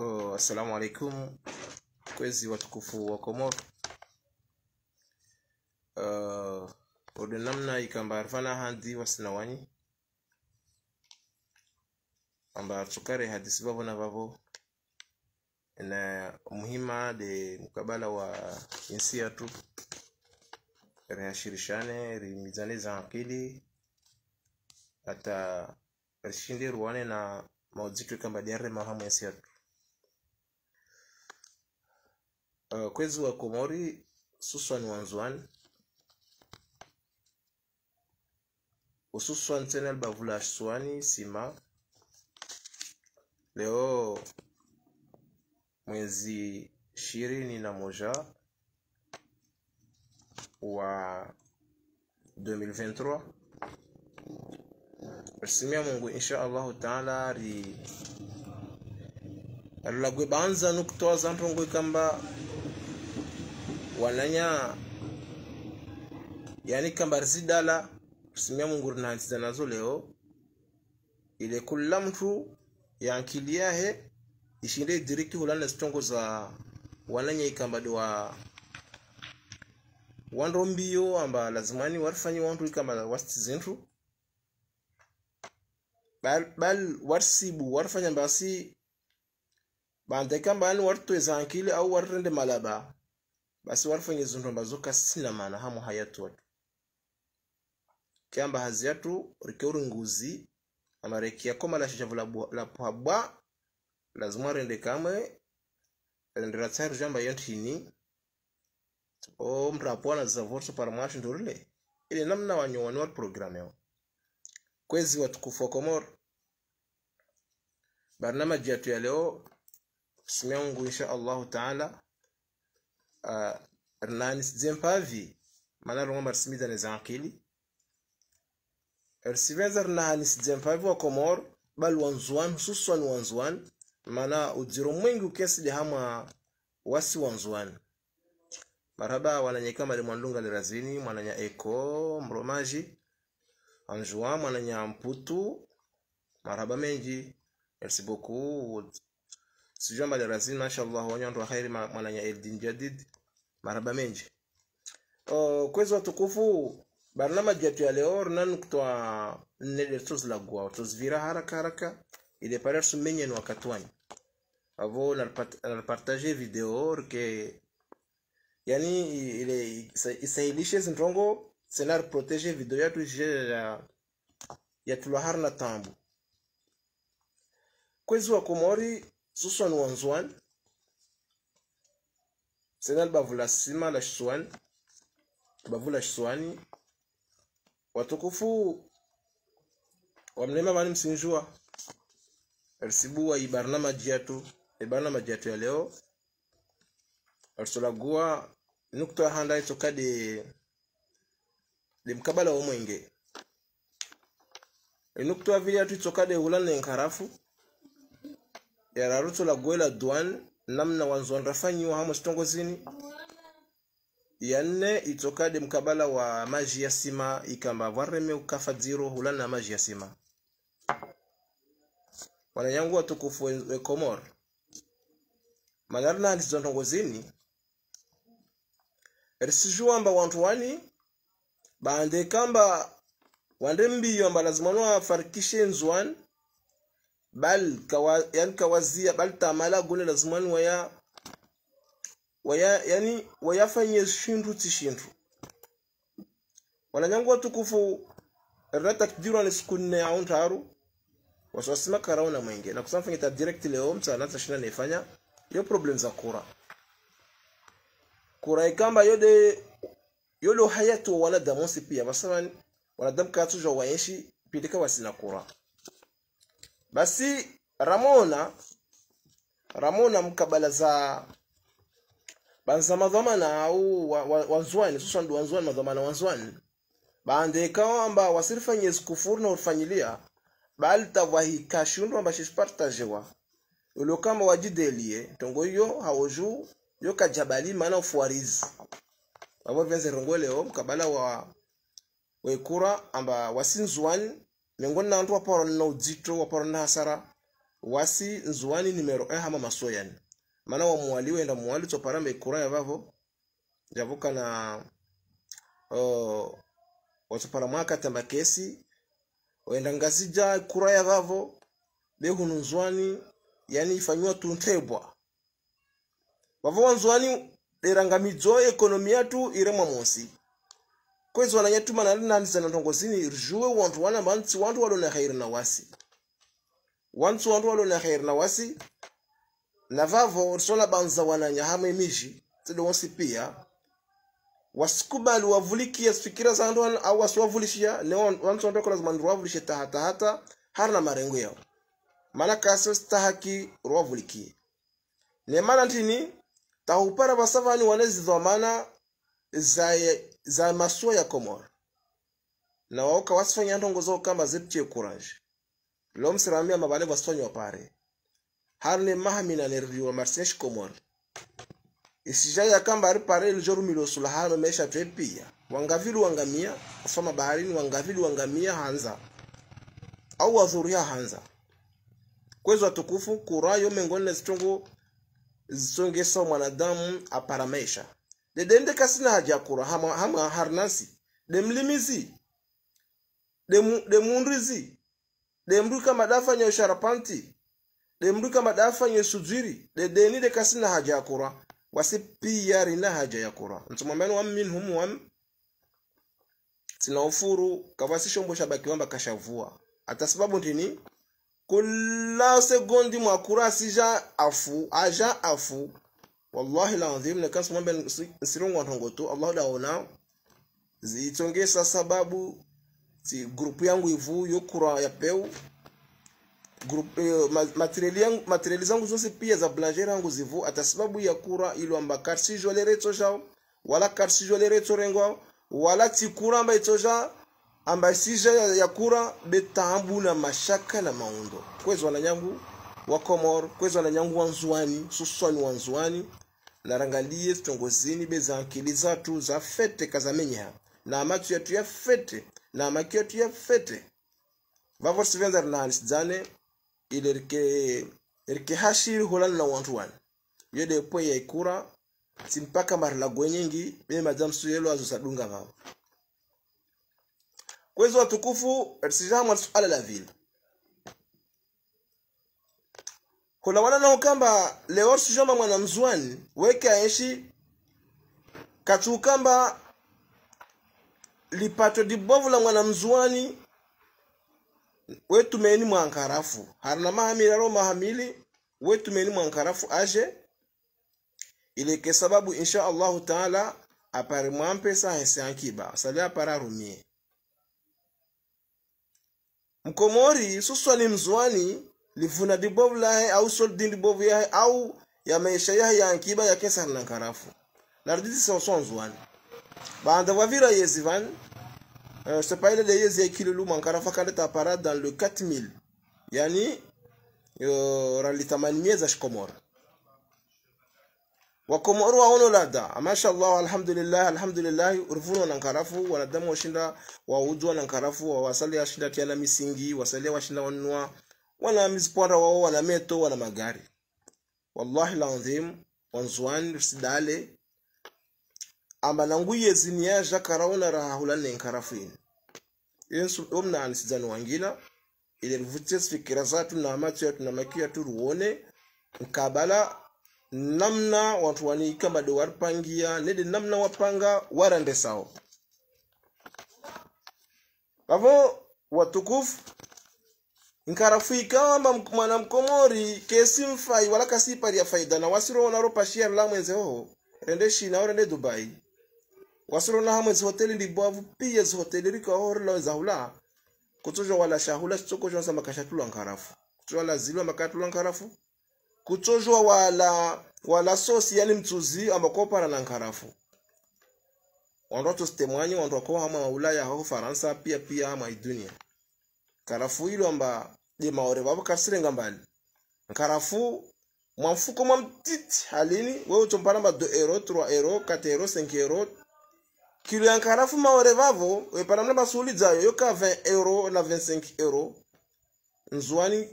Oh, assalamu alaikum kwezi watukufu wa komor uh, odo namna ikamba fana handi wasinawanyi amba sukare hadisi vavo na vavo na muhima de mkabala wa jinsia tu rihashirishane rimizane za akili hata rishindi ruwane na mauzito ikamba diare mahamu ya siatu uh, kwezi wa komori suswan wanzwan ususwan tena libavula swani sima leo mwezi shirini na moja wa 2023 simia mungu insha allahu taala ri alulagwe banza nukutwaza zampongwe kamba wananya yani kambari zidala kusimia mungu rinahatiza nazo leo ile kula mtu yankili yahe ishinde idiriki hulana za wananya ikambadi wa wando mbiyo amba lazimani warifanyi wantu ikamba wasitizinthu bal, bal warisibu warifanya mbasi bante kambani waritoeza ankili au warirende malaba basi walifanya zundu ndomba zoka sina mana hamu hayatu watu kiamba haziatu rikeuri nguzi amarekia koma la shishavu la pwabwa lazima rende kamwe rendera tsairu jamba yontini o mtu apuwa na zavoto para mwacho ndorile ile namna wanyowani wali programeo kwezi watu wa komoro barnama jiatu ya leo msimiangu insha allahu taala Euh, rnani zimpavi mana long'o marsimidhane zankili euh, risiveza rinahani sidzemphavi wa komoro bali wanzuwani hususwani wanzuwani mana udziro mwingi ukeside hama wasi wanzuwani marhaba wananyeka mali le lirazini mwananya eko mromaji anjuwa mwananya mputu marhaba menji merci beaucoup sijomba darasini mashallah wanyondo khairi mwananya eldin jadid maraba menje oh kwezo tukufu barnama jetu ya leo runanukutwa nnede tuzilagwa tuzivira haraka haraka ile sumenye ni wakatwanyi avo partager video ke yani ile isahilishe zintongo senar protéger video yatu je ya, ya tulwa harna tambu kwezo wa komori Sous-son ou anzouan. ba vula sima la shsuani. Bavula shsuani. Watukufu wamlema mani msinjua alisibua ibarnamaji majiatu ibarna majiatu ya leo alisolagua nukta handa itoka de de mkabala wa mwenge vili vile yatu itoka de hulana nkarafu yararuto la gwe la douane namna wanzwandrafanyiwa hamwe citongozini ya nne itokade mkabala wa maji ya sima ikamba vareme ukafa dziro hulana na maji ya sima wananyangu watukufu wekomor manarina handizondongozini risijuwamba wantu wani baande kamba wande mbiyo amba lazima noafarikishe nzwani bal yanka waziya bal tamala gune la zuman waya waya yani wayafanye shindu ti shindu wananyangwa tukufu rna takdiru anisikune au ntaru wasiwasima karauna mwenge na kusama fanya direct leo mtu anaanza shinda nifanya yo problem za kura kura ikamba yode yolo hayatu wala damusi pia basama wanadamu katuja waishi pilika wasina kura basi ramona ramona mkabala za banza madhamana au wanzwani susan ndo wanzwani madhamana wanzwani bandeka amba wasirifanye zikufuru na ufanyilia bali tavahika shundu amba shispartajewa ulo kama wajidelie tongo hiyo haoju yo kajabali maana ufuarizi avo vyanze rongo mkabala wa wekura amba wasinzwani lengo na watu waporo na uzito waporo na hasara wasi nzuwani nimero e eh, hama masoyani maana wamwaliwe enda mwali tsopara mekura yavavo javuka na oh, watsopara mwaka tamba kesi wenda ngazija kura yavavo behunu nzuwani yani ifanyiwa tuntebwa vavo wanzuani deranga midzo ekonomi yatu ire kwezi wananyatuma nali nanizana ntongozini rjuwe wantu wanamba ntsi wantu walona khairi na wasi wantsi wantu walona khairi na wasi na vavo tisola banza wananya hamwe mishi tidowonsi pia wasikubali wavulikie sifikira za antu au wasiwavulishia ne wantu wantu akola zimani rwavulishe tahatahata hari na marengo yao mana kasi stahaki rwavulikie ne mana ntini tahupara vasavani wanezidhwa mana zaye za masuwa ya komora na waoka wasifanya ntongo zokamba zipchie courage lomsiramia mabale vasifanywa pare harine mahamina nerviwa marsesh komora isija kamba ari pare ilijorumilo sulahano mesha tepia wangavili wangamia ufama baharini wangavili wangamia hanza au wadhuria hanza kwezo atukufu kurayo mengone zitongo zisongesa mwanadamu aparamesha de dende na haja kura hama, hama harnasi de mlimizi de, mu, de munrizi de mruka madafa nye usharapanti de mruka madafa nye sujiri de deni de kasina haja kura wasi piyari na haja ya kura ntumamenu wa wam minhum wam sina ufuru kavasi shombo shabaki wamba kashavua ata sababu ndini kula segondi mwakura sija afu aja afu wallahi laadhim nikansi mwambe nsirongwa nthongoto allahu daona zichongesa sababu ti grupu yangu ivu yo yokura ya peu grupu, eh, materiali, yangu, materiali zangu zonse pia za blangere yangu zivu ata sababu ya kura iluamba karsijo lerecho jao wala karsijo lerecho rengo wala tikura amba itoja amba isija ya kura betambula mashaka na maundo kwezwana nyangu wa comor kwezi wananyangu wanzuani suswani wanzuani narangalie tongozini beza akili zatu za fete kazamenya na amatu yetu ya fete na amaki yetu ya fete vavo sivenza na rinahanisidhane ile rike rike hashir holan na wantu wani poe ya ikura simpaka marila gwenyengi madam suyelo azo sadunga vavo kwezo watukufu risijamwa suala la vile kuna wana nao kamba leo sijomba mwana mzwani weke aeshi kachu lipato dibovu la mwana mzwani wetumeni mwankarafu harina mahamili alo mahamili wetumeni mwankarafu aje ileke sababu insha allahu taala apare mwampesa hese ankiba sali apare arumie mkomori suswani mzwani lifuna dibovu lahe au sol soldin dibovu yahe au ya maisha yahe ya ankiba ya kesa na karafu lardisi sonsonzwan banda wavira yezi van euh, c'est pas de yezi ya luma mankarafa kande ta para dan le 4000 yani yo rali tamani mieza shikomora wakomorwa wono lada mashallah alhamdulillah alhamdulillah urfuno na nkarafu wanadamu washinda waudwa na nkarafu wasali washinda tiala misingi wasali washinda wanua wana mizipwara wao wana meto wana magari wallahi ladhim wanzuwani sidale amba nanguye ziniya jakaraona hulane nkarafini yensu omna anisizani wangila ile rivutse fikira zatu na macho yatu na makia tu ruone mkabala namna watu wanika bado warpangia nede namna wapanga warande sao bavo watukufu nkarafuikamba mwana mkomori kesi mfai wala kasipari ya faida na wasiro onaro pashia la mwenze oho rende shina orende dubai wasiro na hamwezi hoteli ndibwavu pia zi hoteli rika ohori la za hula kutojo wala shahula choko jonsa makashatulwa nkarafu kutojo wala zilwa makatulwa nkarafu kutojo wala wala sosi yani mtuzi ambakopara na nkarafu wandwa stemwanyi wandwa ko hama maulaya ho faransa pia pia hama idunia karafu ilo amba dimaore kasire ngambani nkarafu mwamfuko mwa mtiti halini wewe uchompana mba 2 euro 3 euro 4 euro 5 euro kilo ya nkarafu maore vavo wepana mna yo ka 20 euro na 25 euro nzuani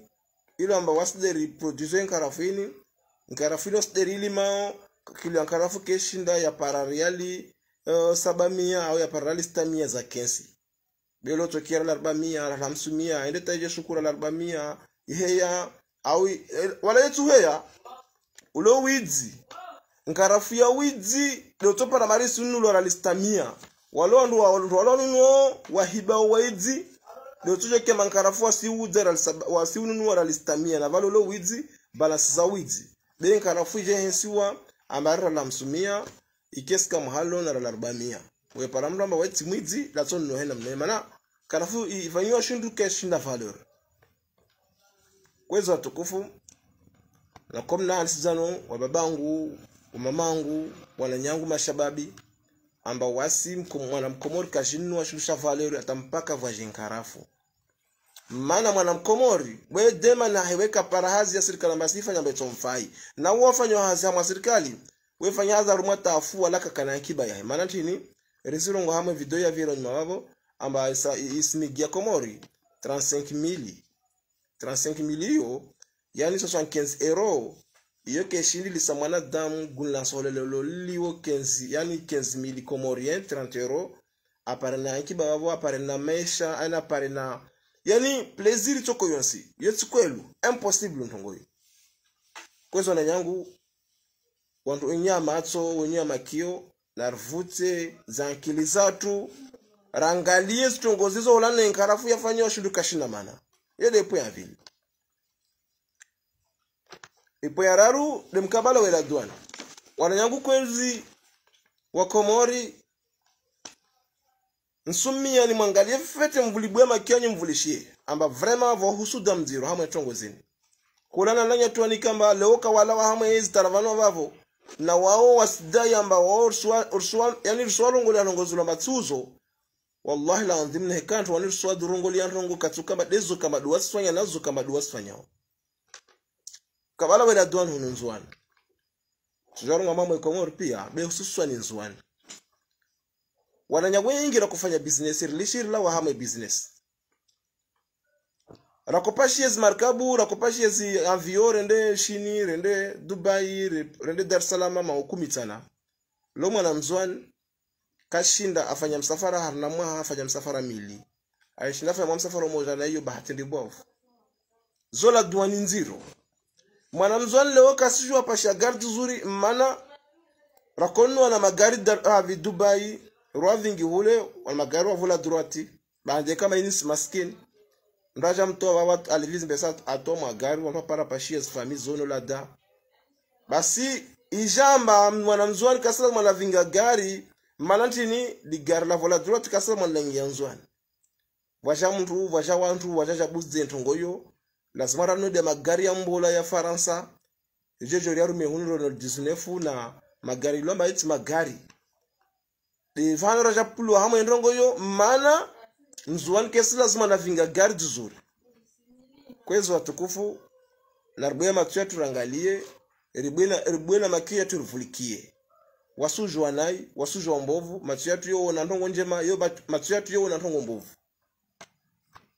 ilo amba wasideri produzo nkarafu ini nkarafu ino sideri ilimao kilo ya nkarafu keshinda ya parariali uh, eh, sabamia au ya parariali sitamia za kensi lilotokea la arbamia la hamsumia ende taije shukura la arbamia iheya au e, wala yetu heya ulo widzi nkarafu ya widzi lotopa na marisi nulo lalistamia walondu walonunwo wahiba waidzi lotuje kema nkarafu wasiwudza wasiununwa lalistamia na valo lo widzi bala za widzi be nkarafu je hensiwa amarira lamsumia ikeska muhalo na lalarubamia weparamramba wetsi mwidzi latsonnohena mnemana Karafuu ifanyiwa shindu keshinda valeur kweza watukufu nakuwa mnaansidhano wa babangu wa mamangu mwananyangu mashababi amba wasi mwanamkomori kashinua shindu sha valeur atampaka vwazhinkarafu mana mwanamkomori wedema naheweka para hazi ya serikali masifa nyamba itsomfai na wofanywa hazi hamwa serikali wefanya hazi arumwa afu walaka kana kiba yahe mana tini risirongo hamwe video ya viro nyuma ambayo isiingia Komori 35 mili 35 mili hiyo yani 75 euro iyo keshindi lisamwana damu gunlasolelelo liwo 15 yani 15 mili Komorien 30 euro apare na nkiba babo apare na maisha ana apare na yani plaisir tsoko yonsi yetsi kwelu impossible ntongoyo kwezona nyangu wantu enyama atso wenyama kio na rivutse zankhili zatu rangalie zitongozi izo ulane nkarafu yafanyiwa shudu kashina mana yede ipo ya vili ipo ya raru de mkabala wela duana wananyangu kwezi wakomori nsumia ni mwangalie fete mvulibwema makionye mvulishie amba vrema vohusu damdziro hamwe tongozini kulana nanya tuani kamba leoka walawa hamwe ezi taravano vavo na wao wasidai amba wao ursuwa yani ursuwa lungu longolea longozula matuzo wallahi swa durungo laadhimu kama waniruswadi rongo liyanrongo katsukamba dezuka maduwasifanya nazuka maduwasifanyawo kabala wena duwani hunu ngama tujaronga mamwe ikong'oru pia be ni behususwani nzuwani wananyawingira kufanya business bizinesi la wahamwe bizinesi rakopashiyezi markabu rakopashiyezi avio rende shini rende dubai rende dar salama maokumitana lomwana mzwani kashinda afanya msafara harinamwaha afanya msafara mili aishinda afanya mwa msafara umoja na hiyo bahati ndi zola duani nziro mwanamzwani leo kasishwa pasha gardi zuri mana rakonu wana magari davi ah, dubai rwavingi hule wana magari wavula durati banje kama ini maskin ndaja mtoa wawa alivizi mbesa atoa magari wanapara pashia zifami zono lada basi ijamba mwanamzwani kasala mwanavinga gari malantini ligaro lavo la dzulo tikasala mwandangiya nzwani vaxa munthu vaxa wanthu vaxa xabudzi dzentho ngoyo lazima ranode magari ya mbola ya faransa ijojo lyarume huno lono disunefu na magari lomba itsi magari difano raxapulua hamwe ndongoyo mana nzuwani kesi lazima vinga gari dzuzuri kwezo watukufu na ribwe mathu yatu rangalie ribwe na makiyo yatu rivulikie wasuji wanayi wasuji wa mbovu matso yathu yowona nthongo njema yo matso yathu yowona nthongo mbovu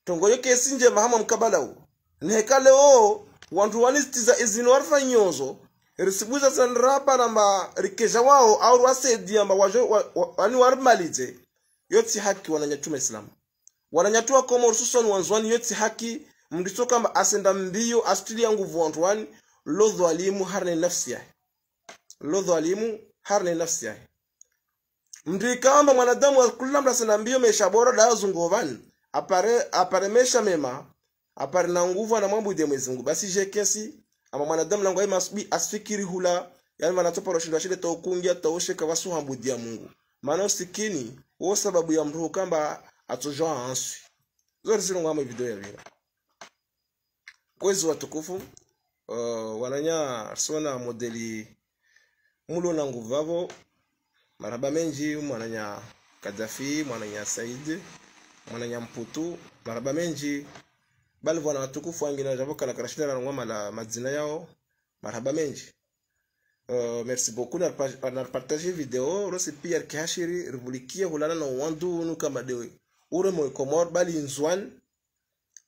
tongo thongo yokesi njema hamwe mkabalawo nehekalewo wanthu wanisitiza izino warifa nyozo risibwiza sanirapa namba rikeja wao au rwasedia amba wajo wa, wa, ani warimalize yotsi haki wananyatuma isilamu wananyatua komo rususoni wanzwani yotsi haki mnditso kamba asenda mbio asitiliya nguvu wantu wani lo dhalimu harine nafsi yahe lo dhalimu harne nafsi yahe mndikamba mwanadamu akula mlasina mbio mesha bora dawa dayazungovani apare, apare mesha mema apare na nguvu na anamwambude mungu basi je kesi ama mwanadamu nangu ayi masubi asfikiri hula yani wanatopa roshindwa shile toukungia tousheka wasuhambudia mungu maana usikini wo sababu ya mruhu kamba atojoa answi zori zilongwamo video ya vira kwezi watukufu uh, wananya sona modeli mulona nguvu vavo maraba menji mwananya kadafi mwananya saidi mwananya mputu maraba menji balivwa na watukufu wangina javokala karashida na ngoma la madzina yao maraba menji Uh, merci beaucoup narpartage video rose pia rikihashiri rivulikie hulana na wandunu kama dewe ure moikomor bali nzwan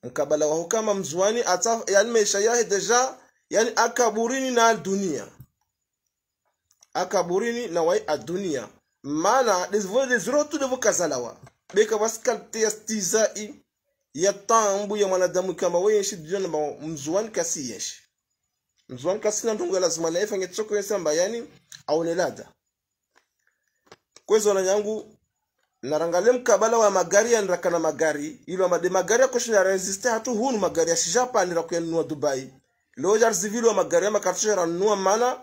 mkabala waho kama mzwani ata yani maisha yahe deja yani akaburini na dunia akaburini na wai a duniya mana de zirotu de vukazalawa beka waskalti ya stizai ya tambu ya mwanadamu kama wenshi dunia na mzuwan kasi yenshi mzuwan kasi na mtungu ya lazima na ngetsoko tsoko yensi amba yani aonelada kwezo na nyangu narangale mkabala wa magari ya nraka na magari ilo amade magari yakoshe na resiste hatu hunu magari ya yashijapanira kuyanunua dubai lo jarzivili wa magari ya makartusha yaranunua mana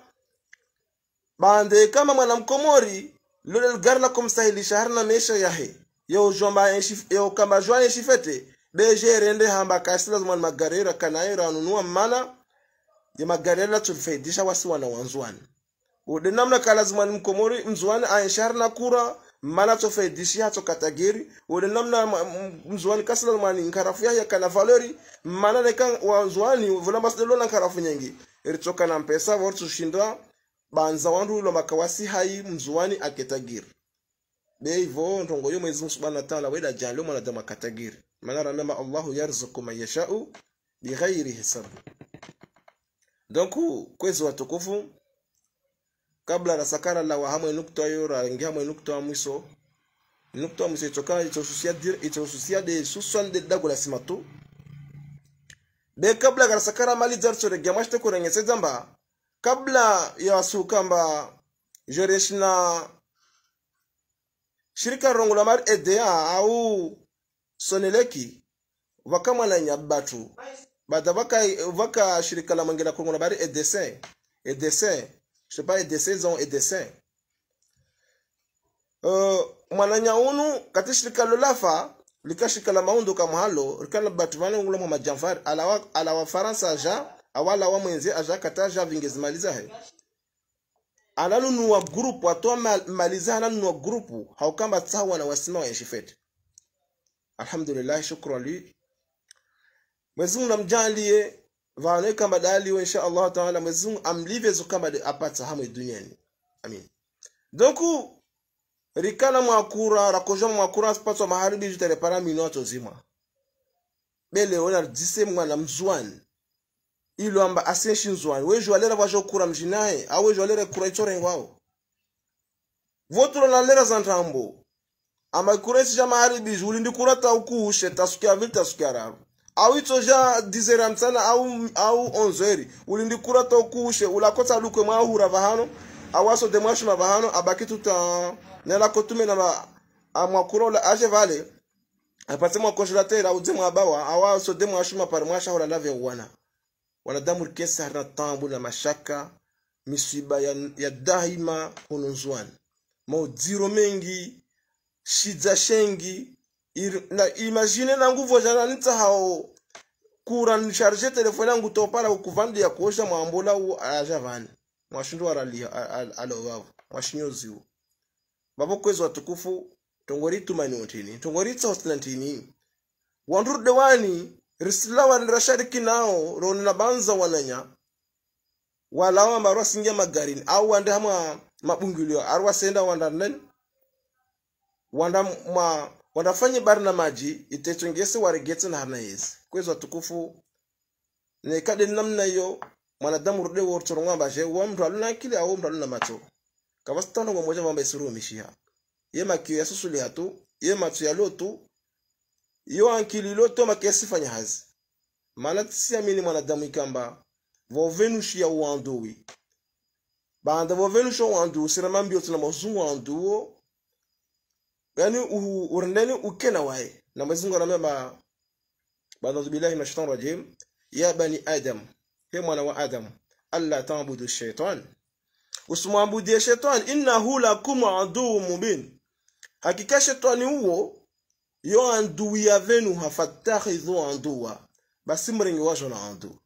bande kama mwanamkomori lolel garla komsahilisha harna maisha yahe yo kamba jwa yeshifete beje rende hamba kasila zomwana magari kanayira ranunua mmana ya magari la tufaidisha wasi wana wanzwani ude namna kala zomwana mkomori mzwani aishar na kura mmana tofaidishi hato katagiri ude namna mzwani kasila zomwana nkarafu yahya kana valeri mmana neka wanzwani vulamba sidelo na nkarafu nyengi ritoka na mpesa vortushindwa banza wanthuwilo makawasi hayi mzuwani aketagiri beivo nthongo yo mwezi subhanahu wataala weda ajanle mwanadamu akatagiri mana ramema allahu yarzuku man yashau bighairi hisabu donc kwezi watukufu kabla na sakara la wahamwe nukta yo rangi hamwe nukta wa mwiso nukta wa mwiso itokana itosusia de susan de dago la simatu be kabla kana mali zarso regia mwashite kurengese zamba kabla ya sukamba shirika rongola mar edea au soneleki vakamwalanya batu bada vaka, vaka shirika la mangela kongola bari edc edc je sais pas edc ils ont edc unu kati shirika lolafa lika shirika la maundu kamhalo rikala batu vanongula mwa majamfari ala, ala wafaransa ja awala wa mwenze azhakataja avingezimaliza hayo analunua gurupu atoa maliza alalu analunua gurupu haukamba tsawa na wasima wa yeshifete alhamdulillah shukran lui mwezi mungu namjalie vanoe kamba dali wa insha allah taala mwezungu amlive amlivezo kamba de apata hamwe duniani amin donc rikala mwakura rakojwa mwakura asipatwa maharibi para jitarepara zima bele beleona disemwa na mzwani ilwamba asenshinzwani wejo alera vazhokura mjinaye au wejo alera kura itsorengwawo voturo nalera za nthambo amakuresi ja maharibizi uli ndikura ta ukuushe tasukia vili tasukia raru au itso ja dizeri ya mtsana au, au onzeri uli ndikura ta ukuushe ulakotsa lukwe mwahura vahano awaso de mwashima vahano abaki tuta nelakotume na amwakurola aje vale apatse mwakozhola tera udze mwabawa awaso de mwashima pari mwashahura ndaveuwana wanadamu kesa harina tambu na mashaka misiba ya, ya daima hununzwani maudziro mengi shidza shengi ir, na imagine na nguvu jananitsa hao kura ni kuranisharge telefone yangu topara kuvandu ya kuosha mwambola u ajavani mwashindo mwashindu aralia alovavu mwashinyoziwo babo kwezo watukufu tongori tumani untini tongori tsa hostina ntini wani risila walira shariki nao na banza wananya walawa wa singia magarini au wande hama mabungulio arwa senda wanda nani wanda ma wanda wandafanye bari na maji itechongese waregetse na hana yese kwezi watukufu nekade namna hiyo mwanadamu rude worchoro mwambashe wa mndu aluna akili au mndu aluna macho kavasitano kwa mmoja mwamba isirumishiha ye makio yasusuli hatu ye macho yalo tu iyo ankili ilotoma kesifanya hazi maana tisiamini mwanadamu ikamba vovenushiya wi banda vovenusha uwanduwu siramambio tuna mozungu wo yani urendeni ukena waye na mwezingu anameba baadhu billahi min shaitani rajim ya bani adam he mwana wa adam allah tabudu shaitan usimwabudie shetani innahu lakum aduu mubin hakika shetani huo yo andu ya venu hafattakhidhu anduwa basi mringi wacho na andu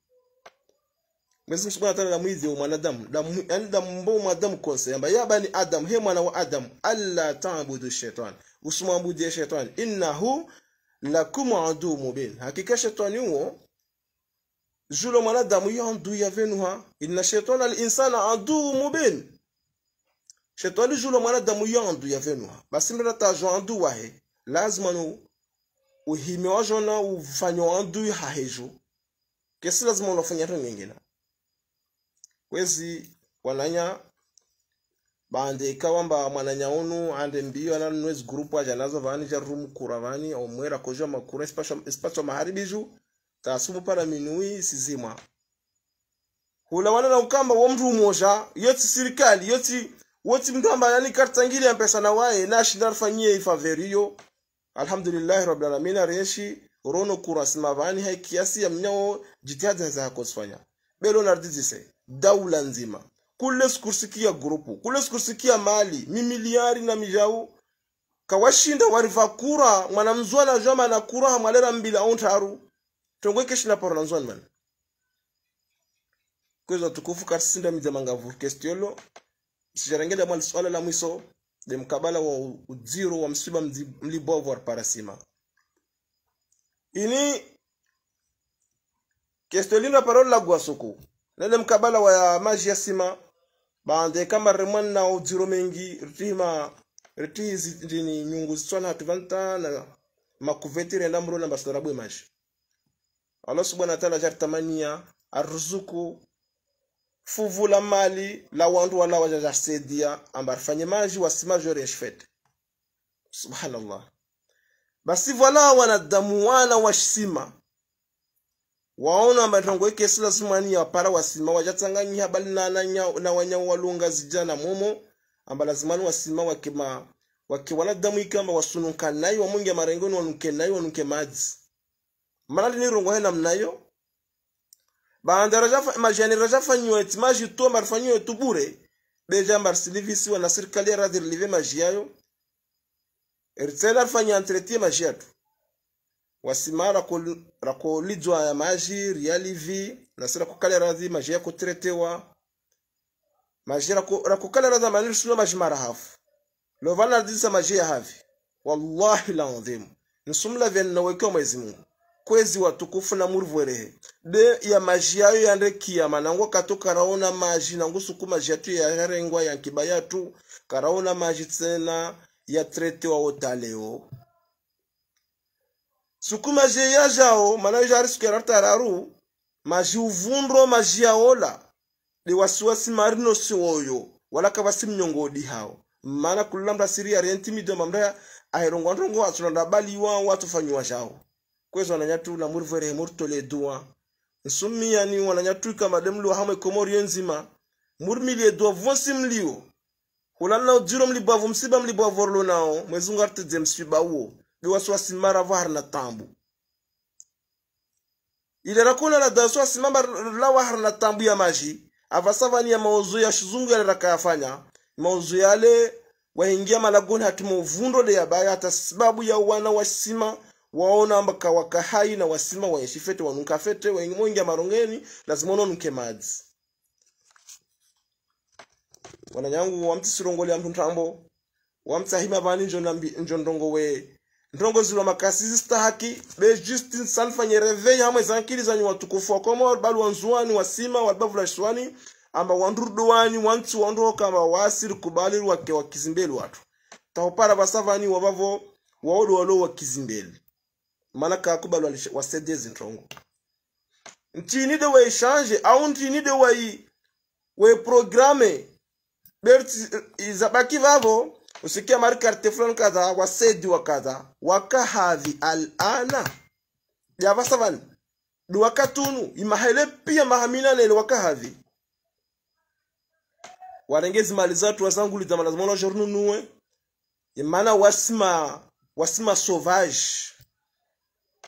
mwezingu subhanahu wa ta'ala mwizi wa mwanadamu damu yani damu mbo damu konse yamba ya bani adam he mwana wa adam alla taambudu shetwani ta'budu shaitan usimwabudie shetani innahu lakum andu mubin hakika shetwani huo julo mwanadamu yo ya venu ha inna shetwani al-insana andu mubin shetwani julo mwanadamu yo ya venu ha basi mrata jo anduwa he lazima ni uhimiwa jona ufanywa wandu hahejo kesi lazima unafanya tu nyingine kwezi wananya bandika wamba mwananya unu ande mbio ananwezi grupu aja nazo vani ja rumu kura vani mwera kojo makura espacho maharibiju tasumu para minui sizima hula wana na ukamba wa mtu umoja yoti serikali yoti woti mtu ambaye yani kartangili ya pesa na wae na shindar fanyie ifaveriyo alhamdulillahi rabbil alamin arenshi rono kurasima vani hai kiasi ya mnyao jitihada za hakosfanya belo na nardizise daula nzima kule sikusikia grupu kule sikusikia mali mimiliari na mijau kawashinda warifa kura mwanamzua na jama na kura hamwalera mbila ontaru tongwe keshina na na nzwana man kwezo tukufu katisinda mizamanga vurkestiolo sijarangenda mwali swala la mwiso de mkabala wa ujiro wa msiba mlibovu parasima ini kestolino parole la gwasuku nele mkabala wa maji ya sima bande kamare mwana ujiro mengi rima riti zini nyungu zitwana hativanta na makuvetire ndamuro na basitarabu maji Allah subhanahu wa ta'ala tamania arzuku fuvula mali la wandu wala wajajasaidia ambar fanyemaji jore shfete subhanallah basi vala damu wana wa washisima waona matongo yake sila simani ya para wasima wajatanganya habali na nanya na wanya walunga zijana momo ambala zimani wasima wakima wakiwala damu ikamba wasunuka nayo wa mungi ya marengoni wanuke nayo wanuke maji manali ni rongo hena mnayo banda rajafa rajafanyiwa eti maji to marifanyiwa tu bure beja marsilivisiwa na serikali radirilive maji yayo eritela rifanya entretie maji yatu wasima rakolidwa ya maji rialivi nasira kukale radhi maji yako tretewa maji rakukale radhi amani risula maji mara hafu lovana radisa maji ya havi wallahi la adhimu nsumla vya ninawekewa mwezi mungu kwezi watukufu na murivwerehe de ya maji yayo yande kiyama nango kato karaona maji nango suku maji yatu yarengwa yankiba yatu karaona maji tsena ya trete wao taleo suku maji yajao manayo jari suku yaratararu maji uvundro maji yaola de wasiwasi marinosi woyo walaka vasi mnyongodi hao mana kulula mnda siri yari entimido mamnda airongwa ndrongo watsuna ndabaliwa watu fanyiwa jao kwezo nanyatu na murivwere murutole duwa nsummiya ni wana nyatui kama de mliwa hamwe komori yenzima murmili edwa vonsi mliwo hulalna jiro mlibwavo msiba mlibwavorlo nao mwezunga mwezungu artidze msiba biwa suwa simara vahar na tambu ile rakona la da suwa asimama la vahar na tambu ya maji avasavani ya maozo ya shizungu yale yafanya maozo yale waingia malagoni le ya baya hata sababu ya wana wa sima waona amba kawaka hai na wasima waeshifete wanukafete wengi marongeni lazima ononunke madzi wananyangu wamtisilongoli amtu nthambo wamtsahima pani njo ndongo we ndongo zilwa makasi zistahaki justin sanfanye revei hamwe zankili zanyu watukufu wakoma balu wanzuani wasima walibavula shwani amba wandurudu wanyu wantsi wandoka amba waasili kubalirwake wakizimbeli watu tahupara basavani wabavo waodo walo wakizimbeli mana kakubalo sede zintrongo ntinide waichange au ntinide wai weprograme berti eh, izabaki vavo usikia mari karte kaza wa sede wa kadha wakahavi al ana yavasavan duwakatunu imahele pia mahaminanele wakahavi warengezi mali zatu wazanguliza malazimona jornunuwe imana wasima wasima sauvage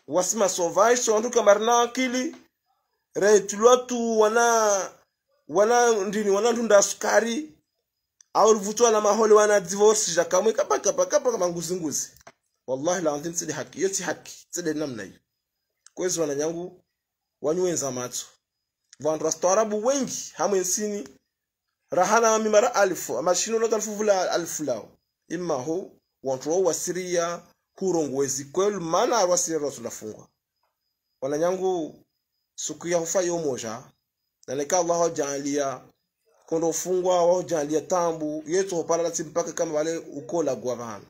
wasima sauvage so sonduka marina akili retulwatu wana wana ndini wana ndunda sukari au rivutwa na mahole wana divorce jakamwe kapa kapaka kapa kama nguzi nguzi wallahi laanzim tsidi haki hiyo si haki sidi namna hiyo kwezi wana nyangu wanywenza matso vantu vastaarabu wengi hamwe nsini rahana mimara alifu amashino loga alifu vula alifu lao imma ho wao wa siria kurongwezi kwelu mana arwasire roso lafungwa wananyangu suku ya hufa yomoja naleka allah hojalia kondo ufungwa wahojalia tambu yetu hopalala mpaka kama vale ukola gwa vana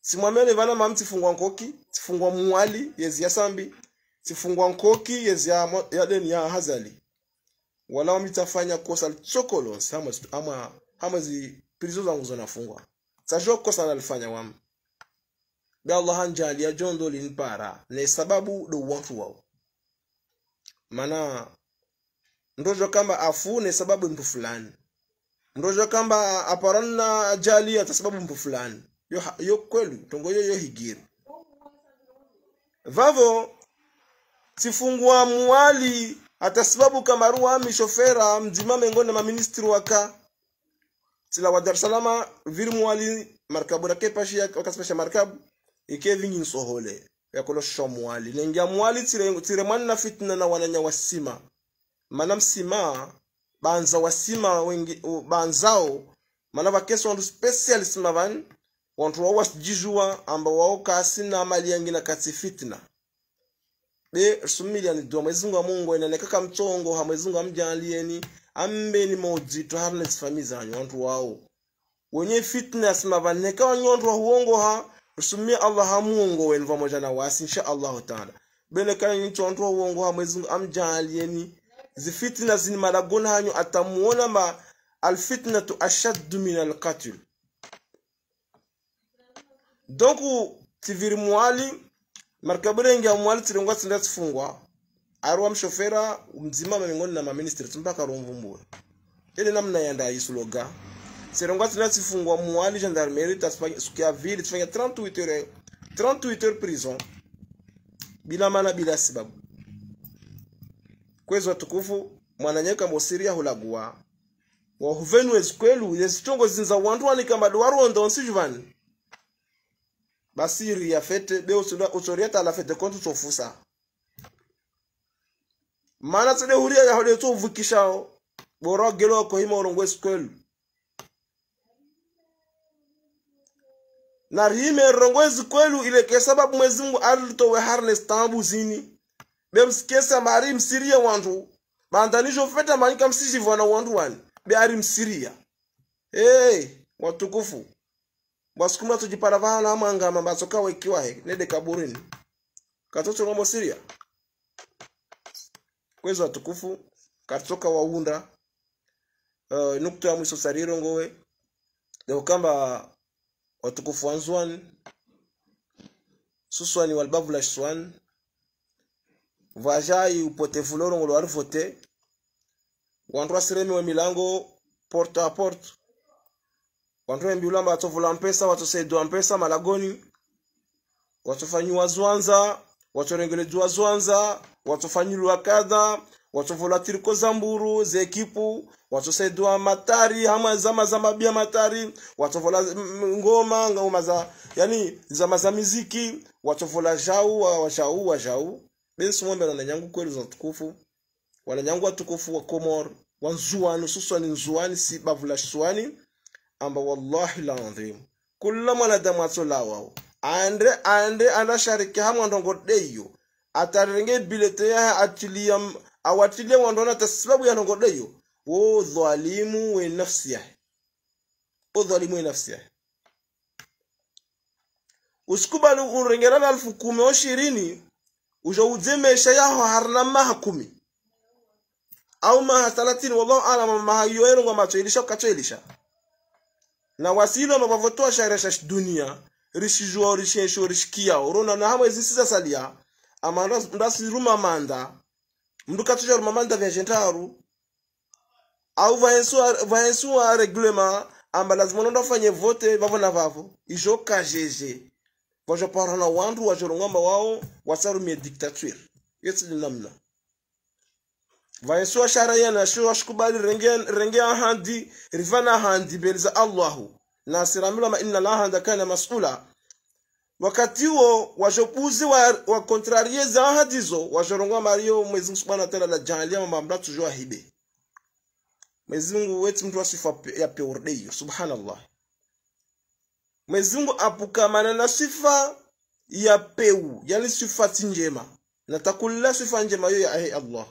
simwamele vana mamu tifungwa nkoki tifungwa muwali yezi ya sambi tifungwa nkoki yezi ya, ya deni ya hazali wala wamitafanya kosa lichokolonse hamwe hamwe zi prizo zangu zonafungwa sajua kosa nalifanya wamu ɓe allah han jaaliya jondo lin para le sababu ɗow wantuwaw mana ndojo kamba afu ne sababu mpu fulani ndojo kamba aparanna jaaliya ta sababu mpu fulani yo, yo kwelu tongoyo yo higiri vavo tifungua mwali hata sababu kamaruwa mishofera mengo na maministri waka sila wa dar salama viri muwali markabu rake wakasipasha markabu ike nsohole sohole yakolo shomwali nengia mwali tire, tire manna fitna na wananya wasima mana msima banza wasima wengi uh, banzao mana vakesi wantu special sima van wantu wao wasijijua amba wao kasi na amali yangi na kati fitna be sumiliani dwa mwezungu wa mungu nekaka mchongo ha mwezungu amjalieni ambeni mojito harness famiza wantu wao wenye fitna sima vaneka wanyontu wa huongo ha usumie allah hamuongo wenu pamoja na wasi insha allahu taala benekanyini chonto uongo wa mwezi amjalieni zifitina zini maragona hanyu atamuona ma alfitnatu ashaddu min alqatl donc tiviri mwali marikabure amwali mwali tirengwa tsinda tsifungwa ariwa mshofera mzima mamingoni na maministri tsimpaka romvumbura ile namna yanda isuloga serão quase lá se fungou um ano de e tá se que a vida tinha 38 horas 38 horas prisão bila maana bila sababu kwezi watukufu mwananyeka mosiria hulagua wahuvenu ezikwelu ezitongozi nza wandu wanikamba duwaruonda onsi juvani basiri yafete be usorieta alafete kontu tsofusa maana tsede huria yahode tsovukishao bora gelo kohima orongwe ezikwelu na rime rongwezi kwelu ileke sababu mwezi mungu alitowe harnes tambu zini bemsikesa mari msiria wandu maandanisho feta manika msishivwana wandu wani beari msiria hey, watukufu bwasukuma tujipara vana amwangama mbatso kawekiwahe nede kaburini katoto ng'ombo siria kwezi watukufu katoka waunda uh, eh, ya mwiso nukutuyamwiso sarirongowe nekukamba watukufu wa Nzwan, suswani walbavu la shwan vajai upotevu lolongo lwali vote wandu wa milango porta a porte wandu wembiulamba watovula mpesa wa mpesa malagoni watofanyiwa zwanza watorengelejwa zwanza watofanyilwa kadha watovula tiriko zamburu mburu zekipu watosaidiwa matari ama zama za mabia matari watovola ngoma ngoma za yani zama za miziki watovola shau washau washau bensi na nyangu kweli za tukufu wana nyangu wa tukufu wa komor wa wanzuani hususan nzuani si bavula la amba wallahi ladhim kulla mwanadamu atsolawao ande ande shariki andashariki hamwe ndongodeyo atarenge bilete yahe atiliya awatilie wandona ta sababu yanongodeyo udhalimu we nafsi yake udhalimu we nafsi yake usikubali unrengerana elfu kumi au ishirini ujaudze maisha yaho harina maha kumi au maha thalathini wallahu alam maha yoyero ngwa machoilisha ukachoilisha na wasilo mabavotoa sharesha dunia rishijua rishensho rishikia urona na hamwe zisiza salia ama ndasiruma manda mndu ruma manda vya jentaru au vaensuwa reglement amba lazima unondo afanye vote vavona vavo izvo kazhezhe vazvaparana wandu wazvorongwamba wavo wasarumie dictature yetsidi namna vaensuwa sharayana sho ashikubali renge ahandi rifana handi mbele za allahu na ma inna lahanda kana masula wakati huo washopuzi wakontrarie wa, wa za ahadizo wazhorongwa mariyo mwezi subhana wataala la jahalia mambo amdatuzhoahibe Mwenyezi Mungu wetu mtu sifa yape urdeyo subhanallah. Mwenyezi Mungu apukamana na sifa ya peu, yani sifa si njema. Natakulla sifa njema hiyo ya ahi Allah.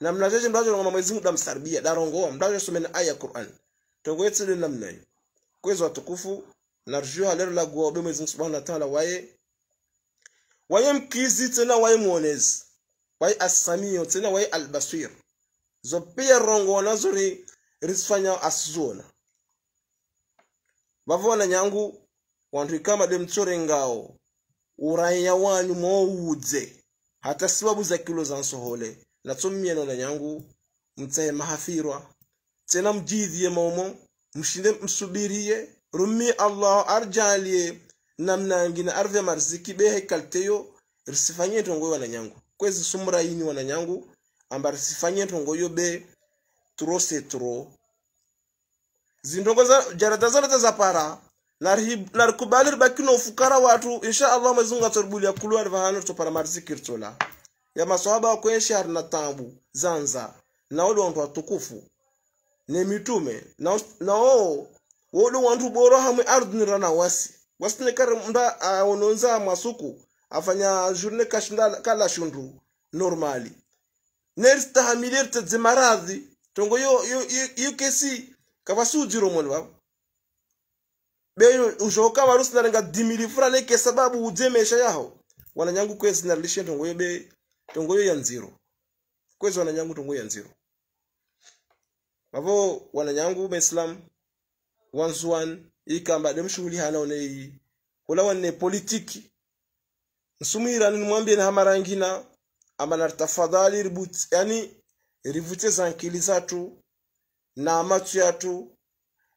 Na mnajeje mdaje ngoma Mwenyezi Mungu damsarbia darongoa mdaje someni aya Qur'an. Togwetse le namna hiyo. Kwezo watukufu narjuha lero la guobe Mwenyezi Mungu Subhanahu wa Ta'ala waye waye mkizi tena waye muonezi waye asamiyo tena waye albasir zo pia rongona zori risifanya asiziona vavona nyangu wanthu ikamade mtsore ngawo uraiya wanyu mowudze hata za kilo za nsohole natso na nyangu mtsaye mahafirwa tsena mjidhiye momo mshinde msubiriye rumi allah arjalie namnangina arve marziki behe kalteyo risifanyie tongoyi nyangu kwezi sumurayini nyangu ambari sifanye ntongo yobe turo se turo zintongo za jarata zarata za para narikubali ribakino ufukara watu insha allah mwezi mungu atoribulia kulu arivahano topara marisi kirtola ya maswahaba wakwenshi na tambu zanza na naoli wantu watukufu nemitume naoo wodi wantu boro hamwe ardunira na wasi wasi wasine kare mnda ononza masuku afanya jurne kashinda kala shundu normali neristahamilerta zemaradhi tongo yo yo yo, yo kesi kavasujiro mwene vavo beyo uzhoka varusinarenga dhimiri furane ke sababu udzemesha yaho nyangu kwezi narilishe tongo yo be tongo yo ya nziro kwezi wana nyangu tongo yo yanziro vavo wananyangu maislam wanzuwan ikamba de demshughuli hana onei ulawanne politiki nsumuirani nimwambie hamarangina amana tafadhali ribut, yani rivute zankili zatu na macho yatu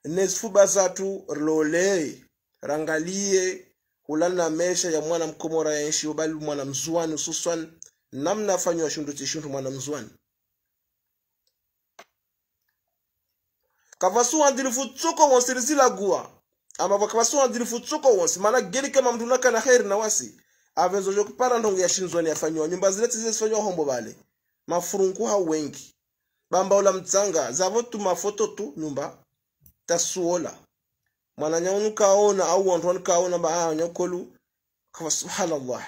nezifuba zatu riloleye rangalie hulana mesha ya mwana mkomora ya bali mwana mzuani hususan namna afanywa shundu chishindu mwana mzuani kavasu andilifu tsuko wonsi rizilaguwa ama kavasu andilifu tsuko wonsi maana geli kama naka na heri na wasi avezo jo zokupara ndongo yashinzwani yafanywa nyumba zile tize zifanywa hombo bale mafurungu hao wengi bambaula mtsanga zavo tu mafoto tu nyumba tasuola mwananyaunu kaona au wantwani kaona baanyakolu ah, kawa subhanallah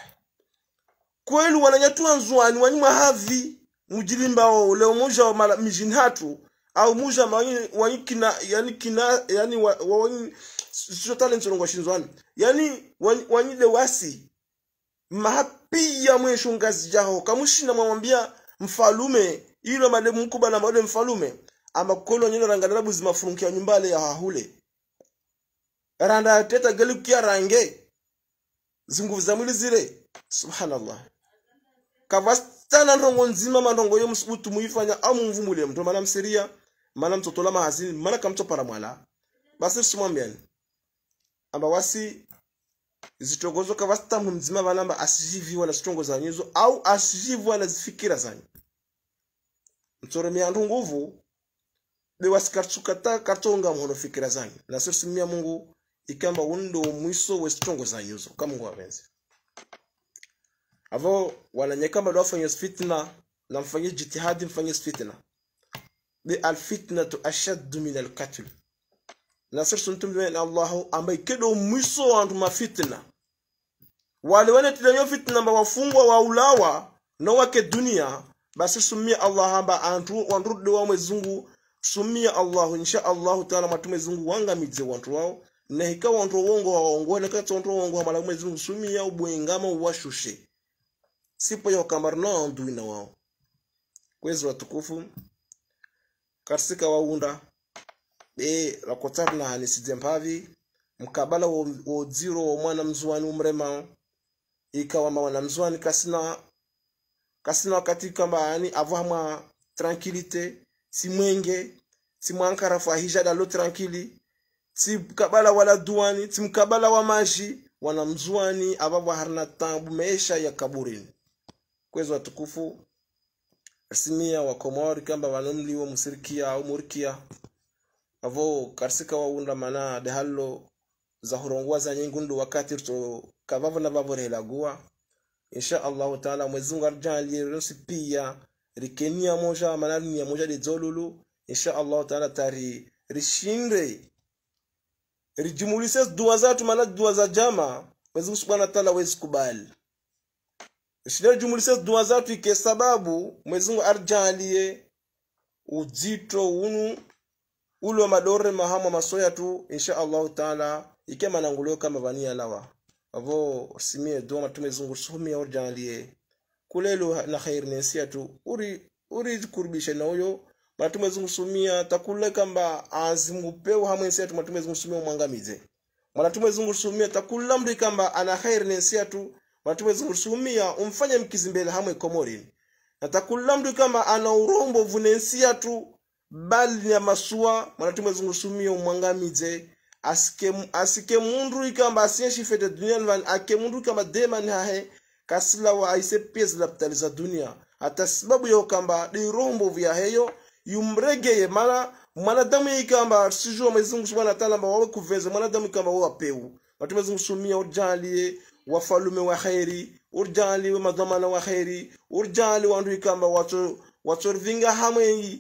kweli wananyatua nzuani wanyuma mahavi mujilimba wao leo muja wa mijini hatu au muja wanyi kina yani kina yani wa, wa wanyi sio talent longo shinzwani yani wanyi lewasi mapia mwe shungazi jaho kamushina mwambia mfalume ilo made na made mfalume ama kolo nyino rangadara buzima furunkia nyumbale ya hahule randa teta gali gelukia range zinguvu za mwili zile subhanallah kavastana ndongo nzima mandongo yo msubutu muifanya au mumvumule mtu mana mseria mana mtotola mahazini mana kamtopara mwala basi sumwambiani amba wasi zitongozo zvokava sitambo mzima vanamba asizviviwa nazvitongo zvanyezo au asizviviwa nazifikira zanyu mtsoro miandu nguvu bewa sikatsuka katonga mhono fikira na naso simya mungu ikamba undo mwiso we zitongo wesitongo zanyuzo kamungu wavenzi avo wana nyekamba wananyekamba fanyo fitna na mfanyo jitihadi mfanye fitna bi alfitnatu ashaddu min alqatl mtumbe na allahu ambaye kedo mwiso wa wantu mafitna wale wanetilanyo fitina mba wafungwa wa ulawa na wake dunia basi sumia allah hamba antu wanrudde wa mwezungu sumia Allah insha Allah taala matume mwatu mwezungu wangamidze wantu wawo nehika wantu wongo wa wongo na katsa wantu wongo hamala mwezungu sumia ubwengama uwashushe sipo ya na yokambarno nduina wao kwezi watukufu karsika waunda be lakotsarna hanisidze mphavi mkabala wa wodziro wa mwana mzuwani umremao ikawamba mwanamzwani kasina kasina wakati kwamba yani avoir ma tranquillité si mwenge si mwankara fahija dalo tranquille si kabala wala duani si mkabala wa maji wanamzwani ababwa harna tambu maisha ya kaburini kwezo watukufu asimia wa komori kamba wanomliwo msirikia au murikia avo karsika waunda mana dehallo zahurungwa zanye ngundu wakati to kavavo na vavorela guwa insha allahu taala mwezi mungu arjalie rinsi pia rikenia moja mana nia moja lidzolulu insha allahu taala tari rishinde rijumulise dua zatu mana dua za jama mwezi mungu subhanahu taala wezi kubali shida rijumulise dua zatu ike sababu mwezi mungu arjalie uzito unu ulo madore mahama masoya tu insha allahu taala ikema na manangulio kama vania lawa avo simie do matume zungu somi humia urjanlie kulelo na khair nensia tu uri uri kurbisha na uyo matume zungu zungusumia takule kamba azimu hamwe hamwensia tu matume zungu zungusumia mwangamize zungu zungusumia takula mri kamba ana khair nensia tu matume zungu zungusumia umfanye mkizimbele hamwe komorin na takula mri kamba ana urombo vunensia tu bali ya masua matume mwanatume zungusumia umwangamize asike asike mundu mundru kamba shifete dunia vani ake mundu mundru kamba demani kasila wa aise pezi lapitaliza dunia hata sababu ya rombo vya heyo yumrege ye mana mwanadamu ikamba sijua mwezi mungu subhanahu wa ta'ala amba wawe kuveze mwanadamu ikamba wawe apeu watu mwezi mungu sumia ujalie wafalume wa kheri urjali madhamana wa kheri urjali wandu ikamba watu rvinga hamwe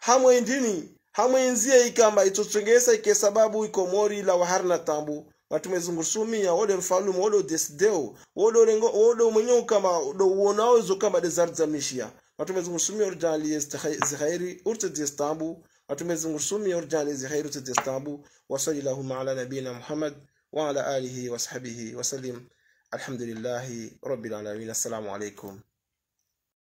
hamwe ndini hamwenzie ikamba itsocengesa ike sababu iko mori la waharina tambu watumezungursumia wode mfalume wode desdeo wode lengo wode mwenye ukama do uonao zo kama desert za mishia watumezungursumia urjali zikhairi urte destambu watumezungursumia urjali zikhairi urte destambu wasallallahu ala nabina muhammad wa ala alihi wa wa wasallim alhamdulillahi rabbil alamin assalamu alaykum